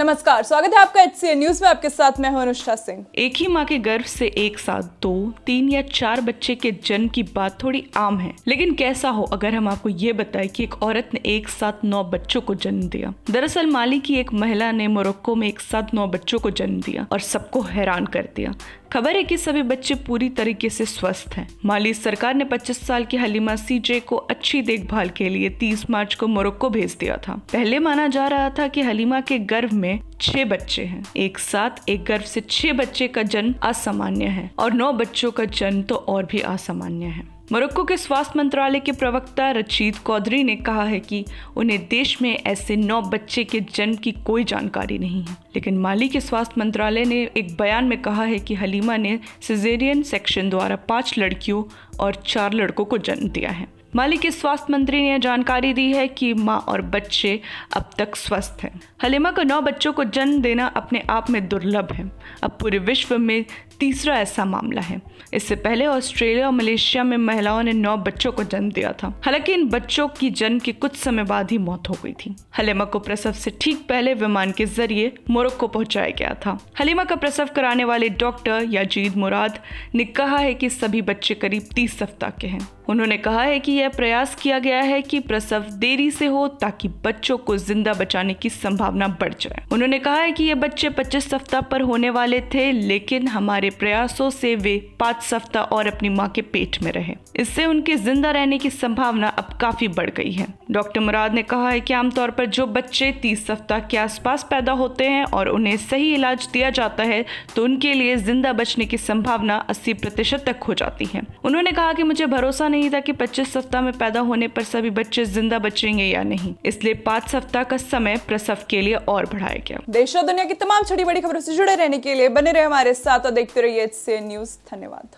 नमस्कार स्वागत है आपका एच न्यूज में आपके साथ मैं हूं अनुष्ठा सिंह एक ही मां के गर्भ से एक साथ दो तीन या चार बच्चे के जन्म की बात थोड़ी आम है लेकिन कैसा हो अगर हम आपको ये बताएं कि एक औरत ने एक साथ नौ बच्चों को जन्म दिया दरअसल माली की एक महिला ने मोरक्को में एक साथ नौ बच्चों को जन्म दिया और सबको हैरान कर दिया खबर है कि सभी बच्चे पूरी तरीके से स्वस्थ हैं माली सरकार ने 25 साल की हलीमा सीजे को अच्छी देखभाल के लिए 30 मार्च को मोरक्को भेज दिया था पहले माना जा रहा था कि हलीमा के गर्भ में छह बच्चे हैं एक साथ एक गर्भ से छह बच्चे का जन्म असामान्य है और नौ बच्चों का जन्म तो और भी असामान्य है मोरक्को के स्वास्थ्य मंत्रालय के प्रवक्ता रचीत कौधरी ने कहा है कि उन्हें देश में ऐसे नौ बच्चे के जन्म की कोई जानकारी नहीं है लेकिन माली के स्वास्थ्य मंत्रालय ने एक बयान में कहा है कि हलीमा ने सिजेरियन सेक्शन द्वारा पांच लड़कियों और चार लड़कों को जन्म दिया है माली के स्वास्थ्य मंत्री ने जानकारी दी है कि माँ और बच्चे अब तक स्वस्थ हैं हलीमा को नौ बच्चों को जन्म देना अपने आप में दुर्लभ है अब पूरे विश्व में तीसरा ऐसा मामला है इससे पहले ऑस्ट्रेलिया और मलेशिया में महिलाओं ने नौ बच्चों को जन्म दिया था हालांकि इन बच्चों की जन्म के कुछ समय बाद ही मौत हो गई थी हलीमा को प्रसव से ठीक पहले विमान के जरिए मोरक्को पहुंचाया गया था हलीमा का प्रसव कराने वाले डॉक्टर याजीद मुराद ने कहा है कि सभी बच्चे करीब तीस सप्ताह के हैं उन्होंने कहा है कि यह प्रयास किया गया है कि प्रसव देरी से हो ताकि बच्चों को जिंदा बचाने की संभावना बढ़ जाए उन्होंने कहा है कि ये बच्चे 25 सप्ताह पर होने वाले थे लेकिन हमारे हमारे प्रयासों से वे पाँच सप्ताह और अपनी माँ के पेट में रहे इससे उनके जिंदा रहने की संभावना अब काफी बढ़ गई है डॉक्टर मुराद ने कहा है कि आमतौर पर जो बच्चे तीस सप्ताह के आसपास पैदा होते हैं और उन्हें सही इलाज दिया जाता है तो उनके लिए जिंदा बचने की संभावना अस्सी प्रतिशत तक हो जाती है उन्होंने कहा की मुझे भरोसा नहीं था की पच्चीस सप्ताह में पैदा होने पर सभी बच्चे जिंदा बचेंगे या नहीं इसलिए पाँच सप्ताह का समय प्रसव के लिए और बढ़ाया गया देश और दुनिया की तमाम छोटी बड़ी खबरों से जुड़े रहने के लिए बने रहे हमारे साथ और देखते फिर ये से न्यूज़ धन्यवाद